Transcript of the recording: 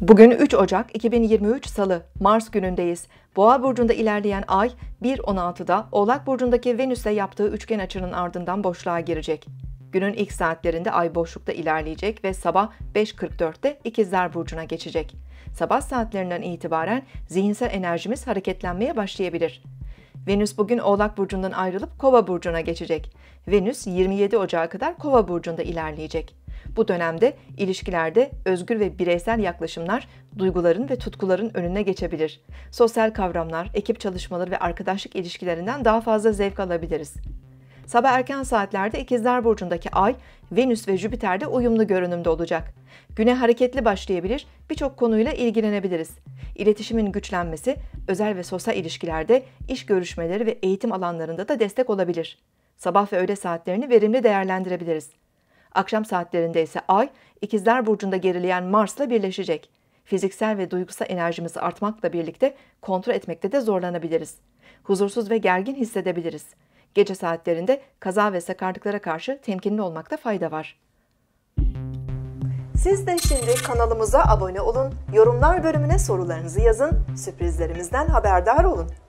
Bugün 3 Ocak 2023 Salı, Mars günündeyiz. Boğa burcunda ilerleyen ay 1.16'da Oğlak burcundaki Venüs'e yaptığı üçgen açının ardından boşluğa girecek. Günün ilk saatlerinde ay boşlukta ilerleyecek ve sabah 5.44'te İkizler burcuna geçecek. Sabah saatlerinden itibaren zihinsel enerjimiz hareketlenmeye başlayabilir. Venüs bugün Oğlak Burcu'ndan ayrılıp Kova Burcu'na geçecek. Venüs 27 Ocağı kadar Kova Burcu'nda ilerleyecek. Bu dönemde ilişkilerde özgür ve bireysel yaklaşımlar duyguların ve tutkuların önüne geçebilir. Sosyal kavramlar, ekip çalışmaları ve arkadaşlık ilişkilerinden daha fazla zevk alabiliriz. Sabah erken saatlerde İkizler Burcu'ndaki Ay, Venüs ve Jüpiter'de uyumlu görünümde olacak. Güne hareketli başlayabilir, birçok konuyla ilgilenebiliriz. İletişimin güçlenmesi, özel ve sosyal ilişkilerde, iş görüşmeleri ve eğitim alanlarında da destek olabilir. Sabah ve öğle saatlerini verimli değerlendirebiliriz. Akşam saatlerinde ise Ay, İkizler Burcu'nda gerileyen Mars'la birleşecek. Fiziksel ve duygusal enerjimiz artmakla birlikte kontrol etmekte de zorlanabiliriz. Huzursuz ve gergin hissedebiliriz. Gece saatlerinde kaza ve sakarlıklara karşı temkinli olmakta fayda var. Siz de şimdi kanalımıza abone olun, yorumlar bölümüne sorularınızı yazın, sürprizlerimizden haberdar olun.